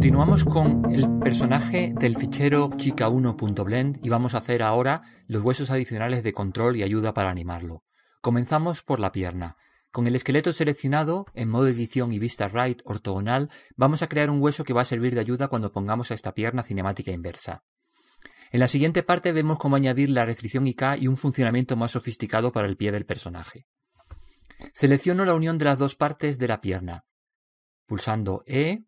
Continuamos con el personaje del fichero chica1.blend y vamos a hacer ahora los huesos adicionales de control y ayuda para animarlo. Comenzamos por la pierna. Con el esqueleto seleccionado, en modo edición y vista right ortogonal, vamos a crear un hueso que va a servir de ayuda cuando pongamos a esta pierna cinemática inversa. En la siguiente parte vemos cómo añadir la restricción IK y un funcionamiento más sofisticado para el pie del personaje. Selecciono la unión de las dos partes de la pierna. Pulsando E,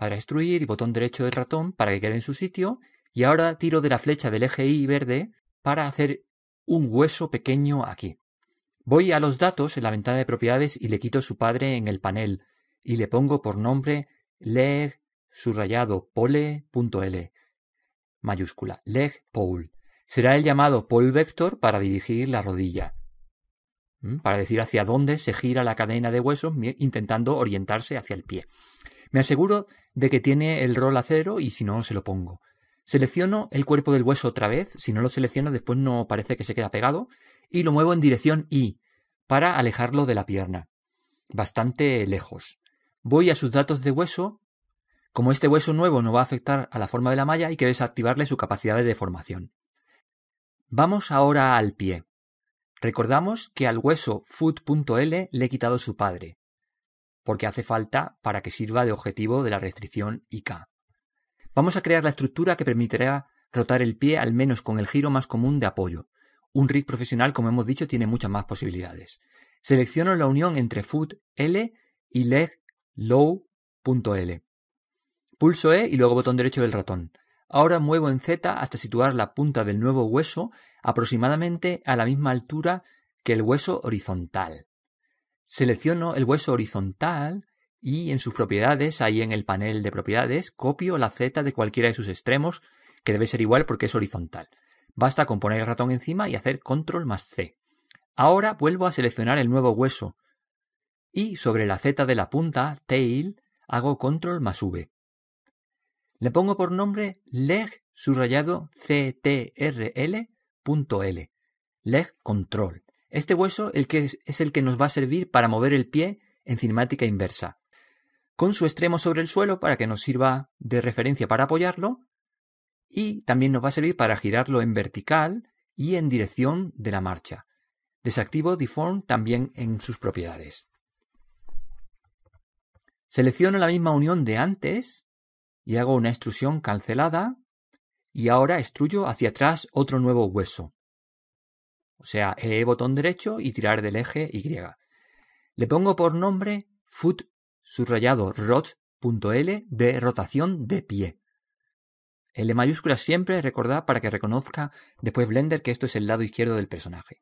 para destruir y botón derecho del ratón para que quede en su sitio. Y ahora tiro de la flecha del eje Y verde para hacer un hueso pequeño aquí. Voy a los datos en la ventana de propiedades y le quito su padre en el panel y le pongo por nombre leg subrayado pole.l mayúscula leg pole. Será el llamado pole vector para dirigir la rodilla, ¿Mm? para decir hacia dónde se gira la cadena de huesos intentando orientarse hacia el pie. Me aseguro de que tiene el rol a y si no se lo pongo. Selecciono el cuerpo del hueso otra vez, si no lo selecciono después no parece que se queda pegado, y lo muevo en dirección Y, para alejarlo de la pierna, bastante lejos. Voy a sus datos de hueso, como este hueso nuevo no va a afectar a la forma de la malla, y que desactivarle su capacidad de deformación. Vamos ahora al pie. Recordamos que al hueso foot.l le he quitado su padre porque hace falta para que sirva de objetivo de la restricción IK. Vamos a crear la estructura que permitirá rotar el pie al menos con el giro más común de apoyo. Un rig profesional, como hemos dicho, tiene muchas más posibilidades. Selecciono la unión entre foot L y leg low.l. Pulso E y luego botón derecho del ratón. Ahora muevo en Z hasta situar la punta del nuevo hueso aproximadamente a la misma altura que el hueso horizontal. Selecciono el hueso horizontal y en sus propiedades, ahí en el panel de propiedades, copio la Z de cualquiera de sus extremos, que debe ser igual porque es horizontal. Basta con poner el ratón encima y hacer control más C. Ahora vuelvo a seleccionar el nuevo hueso y sobre la Z de la punta, tail, hago control más V. Le pongo por nombre leg subrayado ctrl.l, leg control. Este hueso el que es, el que nos va a servir para mover el pie en cinemática inversa, con su extremo sobre el suelo para que nos sirva de referencia para apoyarlo y también nos va a servir para girarlo en vertical y en dirección de la marcha. Desactivo Deform también en sus propiedades. Selecciono la misma unión de antes y hago una extrusión cancelada y ahora extruyo hacia atrás otro nuevo hueso o sea, E botón derecho y tirar del eje Y. Le pongo por nombre foot subrayado rot.l de rotación de pie. L mayúscula siempre, recordad, para que reconozca después Blender que esto es el lado izquierdo del personaje.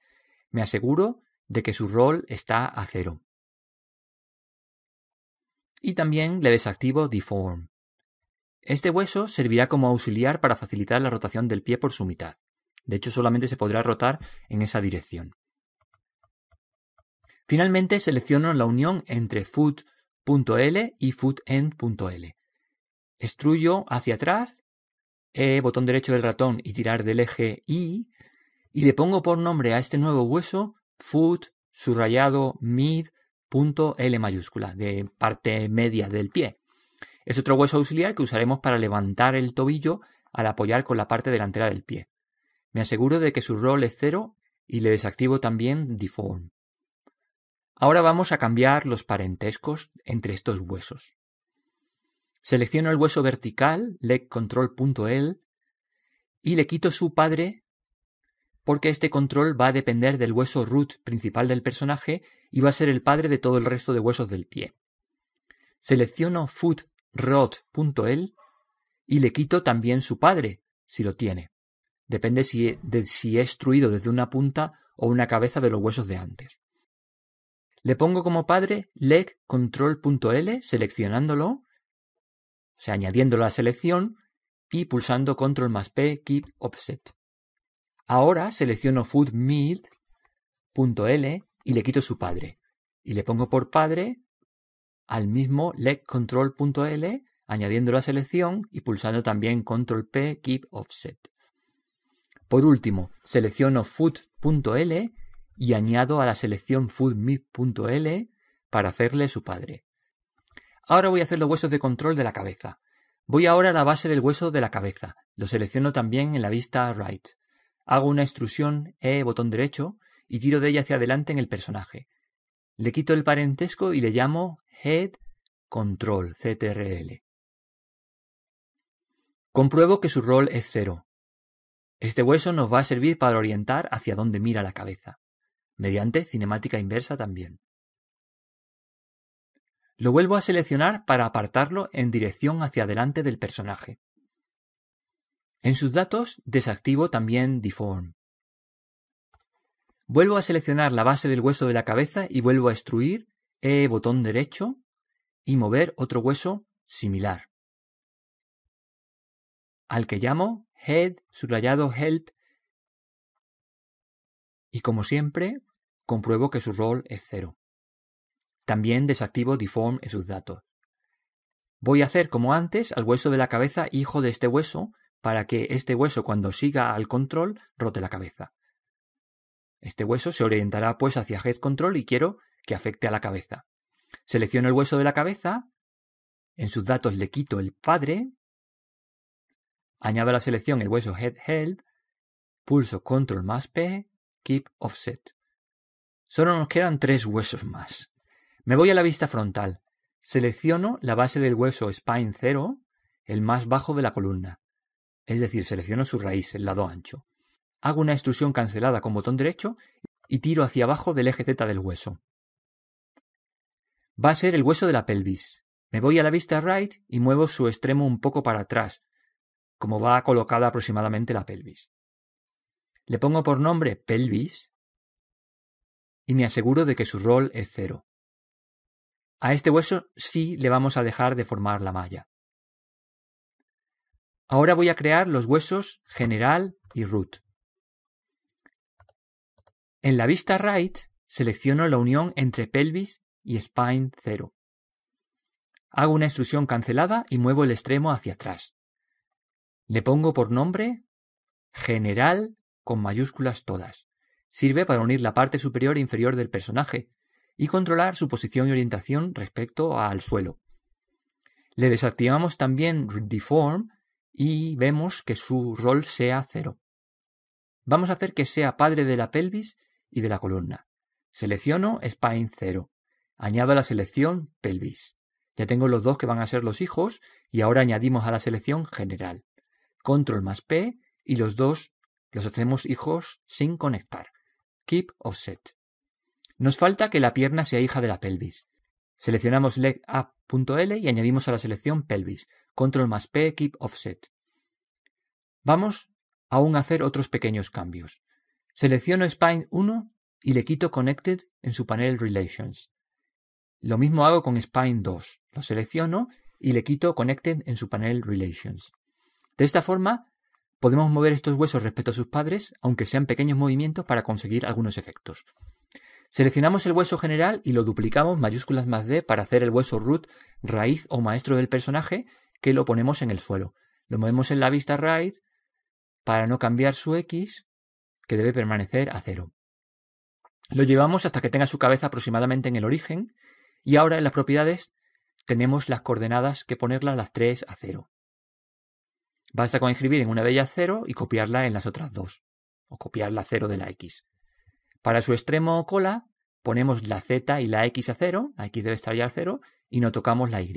Me aseguro de que su rol está a cero. Y también le desactivo Deform. Este hueso servirá como auxiliar para facilitar la rotación del pie por su mitad. De hecho, solamente se podrá rotar en esa dirección. Finalmente, selecciono la unión entre foot.l y footend.l. Extruyo hacia atrás, eh, botón derecho del ratón y tirar del eje Y, y le pongo por nombre a este nuevo hueso foot subrayado mid mayúscula, de parte media del pie. Es otro hueso auxiliar que usaremos para levantar el tobillo al apoyar con la parte delantera del pie. Me aseguro de que su rol es cero y le desactivo también deform. Ahora vamos a cambiar los parentescos entre estos huesos. Selecciono el hueso vertical, legcontrol.el, y le quito su padre porque este control va a depender del hueso root principal del personaje y va a ser el padre de todo el resto de huesos del pie. Selecciono footrot.el y le quito también su padre, si lo tiene. Depende si, de si es extruido desde una punta o una cabeza de los huesos de antes. Le pongo como padre leg control.l seleccionándolo, o sea, añadiendo la selección y pulsando control más p keep offset. Ahora selecciono foodmeat.l y le quito su padre. Y le pongo por padre al mismo leg legcontrol.l añadiendo la selección y pulsando también control p keep offset. Por último, selecciono food.l y añado a la selección FootMid.L para hacerle su padre. Ahora voy a hacer los huesos de control de la cabeza. Voy ahora a la base del hueso de la cabeza. Lo selecciono también en la vista Right. Hago una extrusión E botón derecho y tiro de ella hacia adelante en el personaje. Le quito el parentesco y le llamo Head Control CTRL. Compruebo que su rol es cero. Este hueso nos va a servir para orientar hacia dónde mira la cabeza, mediante cinemática inversa también. Lo vuelvo a seleccionar para apartarlo en dirección hacia adelante del personaje. En sus datos desactivo también Deform. Vuelvo a seleccionar la base del hueso de la cabeza y vuelvo a extruir E botón derecho y mover otro hueso similar al que llamo head subrayado help y como siempre compruebo que su rol es cero. También desactivo deform en sus datos. Voy a hacer como antes al hueso de la cabeza hijo de este hueso para que este hueso cuando siga al control rote la cabeza. Este hueso se orientará pues hacia head control y quiero que afecte a la cabeza. Selecciono el hueso de la cabeza, en sus datos le quito el padre Añado a la selección el hueso Head Held, pulso Control más P, Keep Offset. Solo nos quedan tres huesos más. Me voy a la vista frontal. Selecciono la base del hueso Spine 0, el más bajo de la columna. Es decir, selecciono su raíz, el lado ancho. Hago una extrusión cancelada con botón derecho y tiro hacia abajo del eje Z del hueso. Va a ser el hueso de la pelvis. Me voy a la vista right y muevo su extremo un poco para atrás, como va colocada aproximadamente la pelvis. Le pongo por nombre pelvis y me aseguro de que su rol es cero. A este hueso sí le vamos a dejar de formar la malla. Ahora voy a crear los huesos general y root. En la vista right selecciono la unión entre pelvis y spine cero. Hago una extrusión cancelada y muevo el extremo hacia atrás. Le pongo por nombre General con mayúsculas todas. Sirve para unir la parte superior e inferior del personaje y controlar su posición y orientación respecto al suelo. Le desactivamos también Deform y vemos que su rol sea cero. Vamos a hacer que sea padre de la pelvis y de la columna. Selecciono Spine 0. Añado a la selección pelvis. Ya tengo los dos que van a ser los hijos y ahora añadimos a la selección general control más P y los dos los hacemos hijos sin conectar. Keep offset. Nos falta que la pierna sea hija de la pelvis. Seleccionamos legup.l y añadimos a la selección pelvis. Control más P, keep offset. Vamos aún a hacer otros pequeños cambios. Selecciono spine 1 y le quito connected en su panel relations. Lo mismo hago con spine 2. Lo selecciono y le quito connected en su panel relations. De esta forma, podemos mover estos huesos respecto a sus padres, aunque sean pequeños movimientos, para conseguir algunos efectos. Seleccionamos el hueso general y lo duplicamos mayúsculas más D para hacer el hueso root raíz o maestro del personaje que lo ponemos en el suelo. Lo movemos en la vista right para no cambiar su X, que debe permanecer a cero. Lo llevamos hasta que tenga su cabeza aproximadamente en el origen y ahora en las propiedades tenemos las coordenadas que ponerlas las 3 a cero. Basta con escribir en una de ellas 0 y copiarla en las otras dos, o copiar la 0 de la x. Para su extremo o cola, ponemos la z y la x a 0, la x debe estar ya a 0, y no tocamos la y.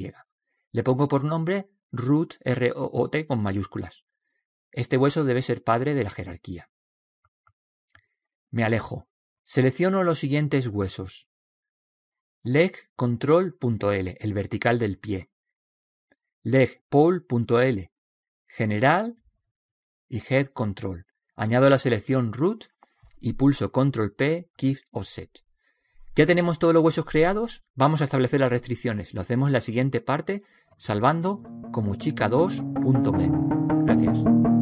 Le pongo por nombre root r con mayúsculas. Este hueso debe ser padre de la jerarquía. Me alejo. Selecciono los siguientes huesos. Leg control.l, el vertical del pie. Leg pole.l, General y Head Control. Añado la selección Root y pulso Control P, Key Offset. Ya tenemos todos los huesos creados, vamos a establecer las restricciones. Lo hacemos en la siguiente parte, salvando como chica2.blend. Gracias.